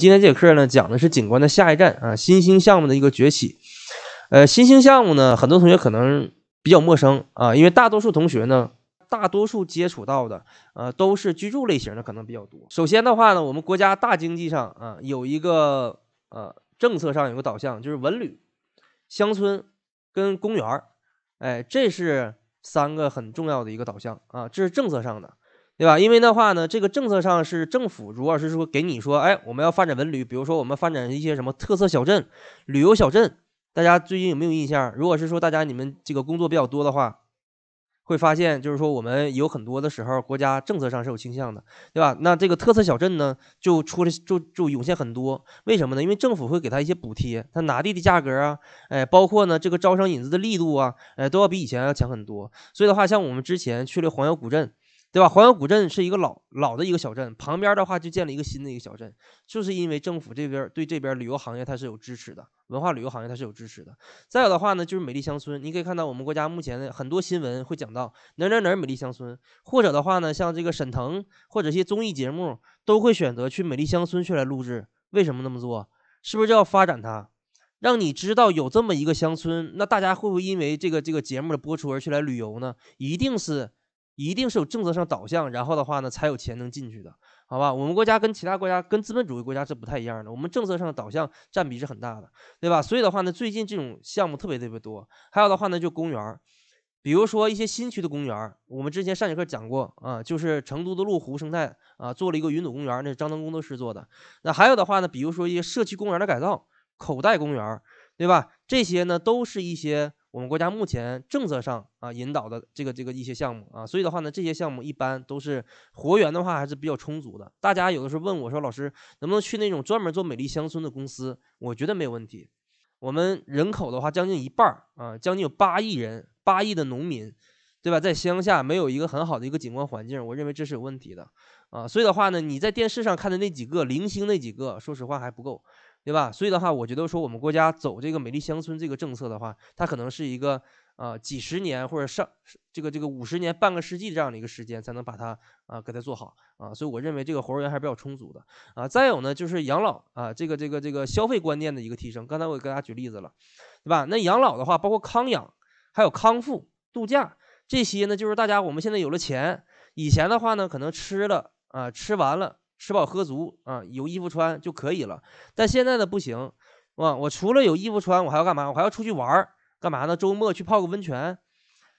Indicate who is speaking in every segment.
Speaker 1: 今天这节课呢，讲的是景观的下一站啊，新兴项目的一个崛起。呃，新兴项目呢，很多同学可能比较陌生啊，因为大多数同学呢，大多数接触到的呃，都是居住类型的可能比较多。首先的话呢，我们国家大经济上啊，有一个呃，政策上有个导向，就是文旅、乡村跟公园儿，哎，这是三个很重要的一个导向啊，这是政策上的。对吧？因为的话呢，这个政策上是政府，如果是说给你说，哎，我们要发展文旅，比如说我们发展一些什么特色小镇、旅游小镇，大家最近有没有印象？如果是说大家你们这个工作比较多的话，会发现就是说我们有很多的时候，国家政策上是有倾向的，对吧？那这个特色小镇呢，就出来就就涌现很多。为什么呢？因为政府会给他一些补贴，他拿地的价格啊，哎，包括呢这个招商引资的力度啊，哎，都要比以前要强很多。所以的话，像我们之前去了黄姚古镇。对吧？黄游古镇是一个老老的一个小镇，旁边的话就建了一个新的一个小镇，就是因为政府这边对这边旅游行业它是有支持的，文化旅游行业它是有支持的。再有的话呢，就是美丽乡村，你可以看到我们国家目前的很多新闻会讲到哪哪哪美丽乡村，或者的话呢，像这个沈腾或者一些综艺节目都会选择去美丽乡村去来录制。为什么那么做？是不是就要发展它，让你知道有这么一个乡村？那大家会不会因为这个这个节目的播出而去来旅游呢？一定是。一定是有政策上导向，然后的话呢，才有钱能进去的，好吧？我们国家跟其他国家，跟资本主义国家是不太一样的，我们政策上的导向占比是很大的，对吧？所以的话呢，最近这种项目特别特别多。还有的话呢，就公园儿，比如说一些新区的公园儿，我们之前上节课讲过啊，就是成都的麓湖生态啊，做了一个云朵公园，那是张腾工作室做的。那还有的话呢，比如说一些社区公园的改造，口袋公园，对吧？这些呢，都是一些。我们国家目前政策上啊引导的这个这个一些项目啊，所以的话呢，这些项目一般都是活源的话还是比较充足的。大家有的时候问我说，老师能不能去那种专门做美丽乡村的公司？我觉得没有问题。我们人口的话将近一半啊，将近有八亿人，八亿的农民，对吧？在乡下没有一个很好的一个景观环境，我认为这是有问题的啊。所以的话呢，你在电视上看的那几个零星那几个，说实话还不够。对吧？所以的话，我觉得说我们国家走这个美丽乡村这个政策的话，它可能是一个呃几十年或者上这个这个五十年半个世纪这样的一个时间才能把它啊给它做好啊。所以我认为这个活源还是比较充足的啊。再有呢，就是养老啊，这个这个这个消费观念的一个提升。刚才我给大家举例子了，对吧？那养老的话，包括康养、还有康复、度假这些呢，就是大家我们现在有了钱，以前的话呢，可能吃了啊，吃完了。吃饱喝足啊，有衣服穿就可以了。但现在的不行啊！我除了有衣服穿，我还要干嘛？我还要出去玩儿，干嘛呢？周末去泡个温泉，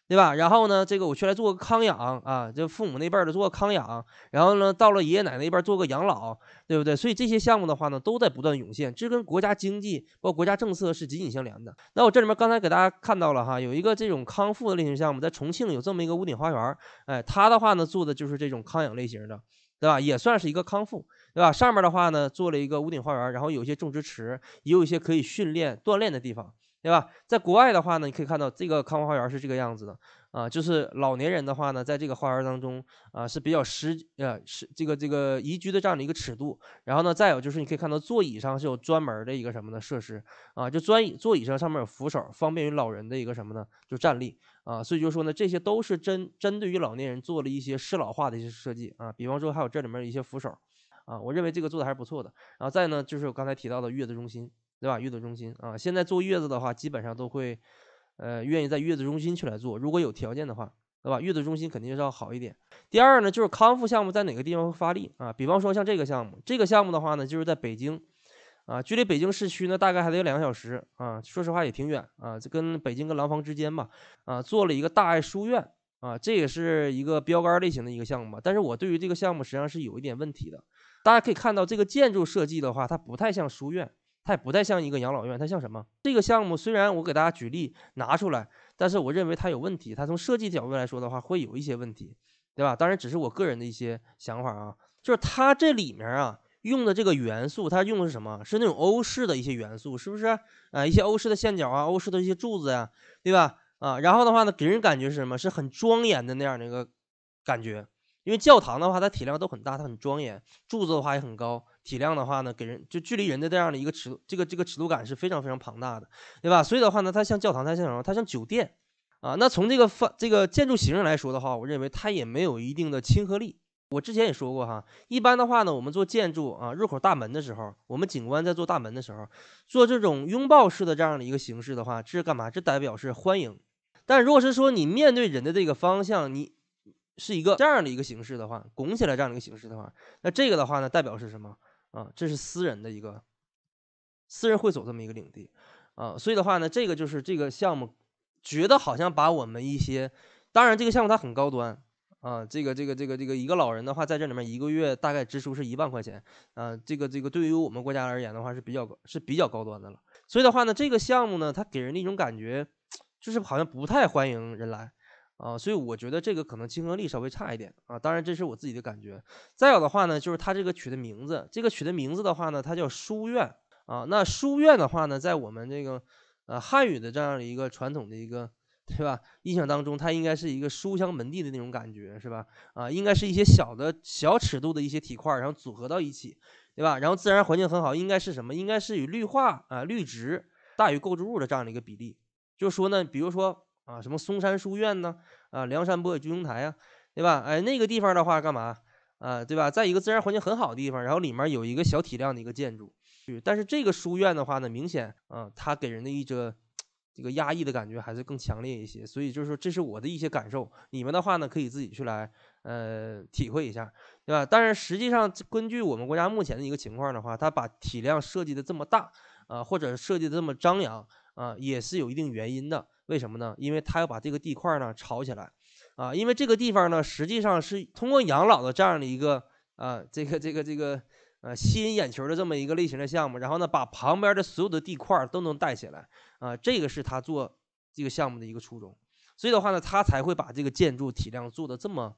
Speaker 1: 对吧？然后呢，这个我去来做个康养啊，就父母那辈儿的做个康养。然后呢，到了爷爷奶奶那边做个养老，对不对？所以这些项目的话呢，都在不断涌现，这跟国家经济包括国家政策是紧紧相连的。那我这里面刚才给大家看到了哈，有一个这种康复的类型项目，在重庆有这么一个屋顶花园，哎，它的话呢做的就是这种康养类型的。对吧，也算是一个康复，对吧？上面的话呢，做了一个屋顶花园，然后有一些种植池，也有一些可以训练锻炼的地方。对吧？在国外的话呢，你可以看到这个康花园是这个样子的啊，就是老年人的话呢，在这个花园当中啊是比较实呃是这个这个宜居的这样的一个尺度。然后呢，再有就是你可以看到座椅上是有专门的一个什么呢设施啊，就专椅座椅上上面有扶手，方便于老人的一个什么呢就站立啊。所以就说呢，这些都是针针对于老年人做了一些适老化的一些设计啊。比方说还有这里面一些扶手啊，我认为这个做的还是不错的。然后再呢，就是我刚才提到的月子中心。对吧？月子中心啊，现在坐月子的话，基本上都会，呃，愿意在月子中心去来做。如果有条件的话，对吧？月子中心肯定是要好一点。第二呢，就是康复项目在哪个地方会发力啊？比方说像这个项目，这个项目的话呢，就是在北京，啊，距离北京市区呢大概还得有两个小时啊。说实话也挺远啊，这跟北京跟廊坊之间吧，啊，做了一个大爱书院啊，这也是一个标杆类型的一个项目吧。但是我对于这个项目实际上是有一点问题的。大家可以看到，这个建筑设计的话，它不太像书院。它也不太像一个养老院，它像什么？这个项目虽然我给大家举例拿出来，但是我认为它有问题，它从设计角度来说的话，会有一些问题，对吧？当然只是我个人的一些想法啊，就是它这里面啊用的这个元素，它用的是什么？是那种欧式的一些元素，是不是？啊，一些欧式的线角啊，欧式的一些柱子呀，对吧？啊，然后的话呢，给人感觉是什么？是很庄严的那样的一个感觉，因为教堂的话，它体量都很大，它很庄严，柱子的话也很高。体量的话呢，给人就距离人的这样的一个尺，度，这个这个尺度感是非常非常庞大的，对吧？所以的话呢，它像教堂，它像什么？它像酒店啊。那从这个方这个建筑形式来说的话，我认为它也没有一定的亲和力。我之前也说过哈，一般的话呢，我们做建筑啊，入口大门的时候，我们景观在做大门的时候，做这种拥抱式的这样的一个形式的话，这是干嘛？这代表是欢迎。但如果是说你面对人的这个方向，你是一个这样的一个形式的话，拱起来这样的一个形式的话，那这个的话呢，代表是什么？啊，这是私人的一个，私人会所这么一个领地，啊，所以的话呢，这个就是这个项目，觉得好像把我们一些，当然这个项目它很高端，啊，这个这个这个这个一个老人的话在这里面一个月大概支出是一万块钱，啊，这个这个对于我们国家而言的话是比较是比较高端的了，所以的话呢，这个项目呢，它给人的一种感觉，就是好像不太欢迎人来。啊，所以我觉得这个可能竞争力稍微差一点啊，当然这是我自己的感觉。再有的话呢，就是它这个取的名字，这个取的名字的话呢，它叫书院啊。那书院的话呢，在我们这个呃汉语的这样的一个传统的一个对吧印象当中，它应该是一个书香门第的那种感觉是吧？啊，应该是一些小的小尺度的一些体块，然后组合到一起，对吧？然后自然环境很好，应该是什么？应该是与绿化啊绿植大于构筑物的这样的一个比例。就说呢，比如说。啊，什么嵩山书院呢？啊，梁山伯与祝英台呀，对吧？哎，那个地方的话，干嘛？啊，对吧？在一个自然环境很好的地方，然后里面有一个小体量的一个建筑，但是这个书院的话呢，明显啊，它给人的一个这个压抑的感觉还是更强烈一些。所以就是说，这是我的一些感受。你们的话呢，可以自己去来呃体会一下，对吧？但是实际上，根据我们国家目前的一个情况的话，它把体量设计的这么大啊，或者设计的这么张扬啊，也是有一定原因的。为什么呢？因为他要把这个地块呢炒起来，啊，因为这个地方呢实际上是通过养老的这样的一个啊，这个这个这个呃吸引眼球的这么一个类型的项目，然后呢把旁边的所有的地块都能带起来啊，这个是他做这个项目的一个初衷，所以的话呢，他才会把这个建筑体量做的这么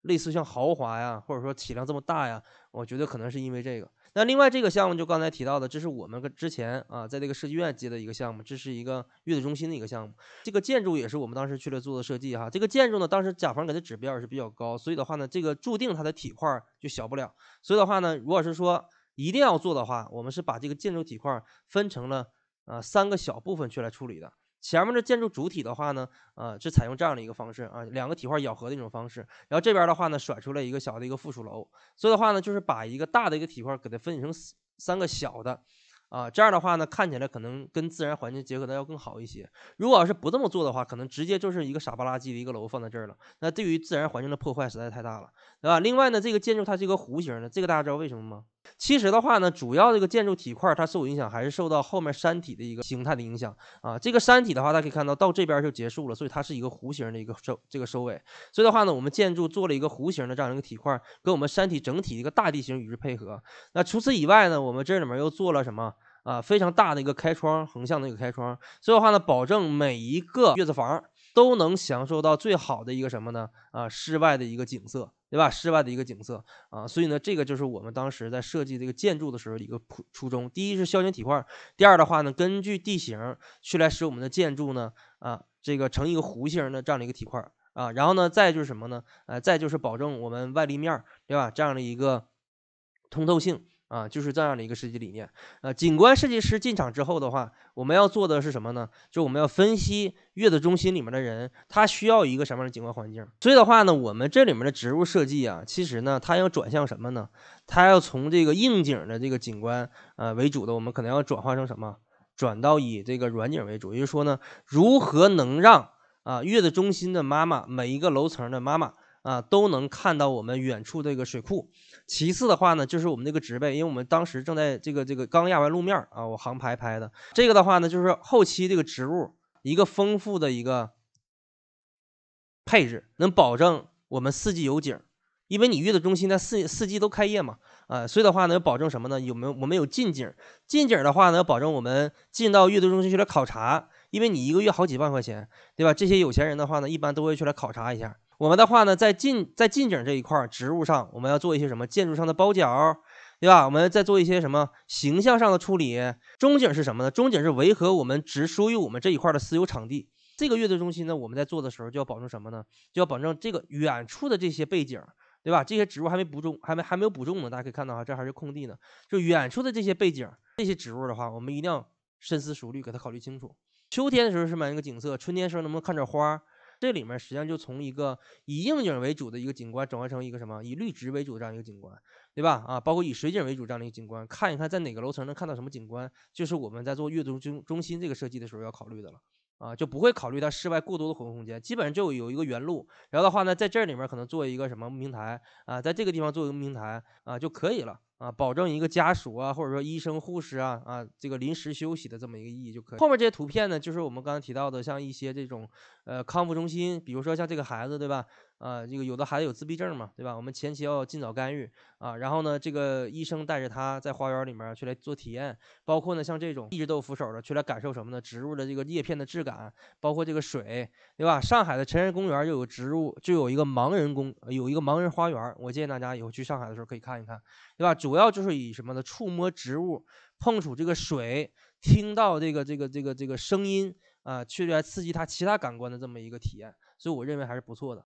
Speaker 1: 类似像豪华呀，或者说体量这么大呀，我觉得可能是因为这个。那另外这个项目就刚才提到的，这是我们跟之前啊在这个设计院接的一个项目，这是一个月子中心的一个项目，这个建筑也是我们当时去了做的设计哈。这个建筑呢，当时甲方给的指标也是比较高，所以的话呢，这个注定它的体块就小不了。所以的话呢，如果是说一定要做的话，我们是把这个建筑体块分成了啊三个小部分去来处理的。前面的建筑主体的话呢，呃，是采用这样的一个方式啊，两个体块咬合的一种方式。然后这边的话呢，甩出来一个小的一个附属楼。所以的话呢，就是把一个大的一个体块给它分解成三三个小的。啊，这样的话呢，看起来可能跟自然环境结合的要更好一些。如果要是不这么做的话，可能直接就是一个傻不拉几的一个楼放在这儿了，那对于自然环境的破坏实在太大了，对吧？另外呢，这个建筑它是一个弧形的，这个大家知道为什么吗？其实的话呢，主要这个建筑体块它受影响还是受到后面山体的一个形态的影响啊。这个山体的话，大家可以看到到这边就结束了，所以它是一个弧形的一个收这个收尾。所以的话呢，我们建筑做了一个弧形的这样一个体块，跟我们山体整体一个大地形与之配合。那除此以外呢，我们这里面又做了什么？啊，非常大的一个开窗，横向的一个开窗，所以的话呢，保证每一个月子房都能享受到最好的一个什么呢？啊，室外的一个景色，对吧？室外的一个景色啊，所以呢，这个就是我们当时在设计这个建筑的时候一个初初衷。第一是消减体块，第二的话呢，根据地形去来使我们的建筑呢，啊，这个成一个弧形的这样的一个体块啊，然后呢，再就是什么呢？呃，再就是保证我们外立面儿，对吧？这样的一个通透性。啊，就是这样的一个设计理念。呃，景观设计师进场之后的话，我们要做的是什么呢？就我们要分析月子中心里面的人，他需要一个什么样的景观环境。所以的话呢，我们这里面的植物设计啊，其实呢，它要转向什么呢？它要从这个硬景的这个景观，呃，为主的，我们可能要转化成什么？转到以这个软景为主。也就是说呢，如何能让啊月子中心的妈妈，每一个楼层的妈妈。啊，都能看到我们远处这个水库。其次的话呢，就是我们这个植被，因为我们当时正在这个这个刚压完路面啊，我航拍拍的。这个的话呢，就是后期这个植物一个丰富的一个配置，能保证我们四季有景。因为你月子中心在四四季都开业嘛，啊，所以的话呢，要保证什么呢？有没有我们有近景？近景的话呢，要保证我们进到月子中心去来考察，因为你一个月好几万块钱，对吧？这些有钱人的话呢，一般都会去来考察一下。我们的话呢，在近在近景这一块儿植物上，我们要做一些什么建筑上的包角，对吧？我们再做一些什么形象上的处理。中景是什么呢？中景是维和我们只属于我们这一块的私有场地。这个乐队中心呢，我们在做的时候就要保证什么呢？就要保证这个远处的这些背景，对吧？这些植物还没补种，还没还没有补种呢。大家可以看到啊，这还是空地呢。就远处的这些背景、这些植物的话，我们一定要深思熟虑，给它考虑清楚。秋天的时候是一个景色？春天的时候能不能看着花？这里面实际上就从一个以应景为主的一个景观，转换成一个什么以绿植为主的这样一个景观，对吧？啊，包括以水景为主这样的一个景观，看一看在哪个楼层能看到什么景观，就是我们在做阅读中中心这个设计的时候要考虑的了啊，就不会考虑它室外过多的活动空间，基本上就有一个原路，然后的话呢，在这里面可能做一个什么平台啊，在这个地方做一个平台啊就可以了。啊，保证一个家属啊，或者说医生、护士啊，啊，这个临时休息的这么一个意义就可以。后面这些图片呢，就是我们刚刚提到的，像一些这种呃康复中心，比如说像这个孩子，对吧？啊，这个有的孩子有自闭症嘛，对吧？我们前期要尽早干预啊。然后呢，这个医生带着他在花园里面去来做体验，包括呢像这种一直都有扶手的，去来感受什么呢？植物的这个叶片的质感，包括这个水，对吧？上海的成人公园就有植物，就有一个盲人公，有一个盲人花园。我建议大家以后去上海的时候可以看一看，对吧？主要就是以什么呢？触摸植物、碰触这个水、听到这个这个这个这个声音啊，去来刺激他其他感官的这么一个体验。所以我认为还是不错的。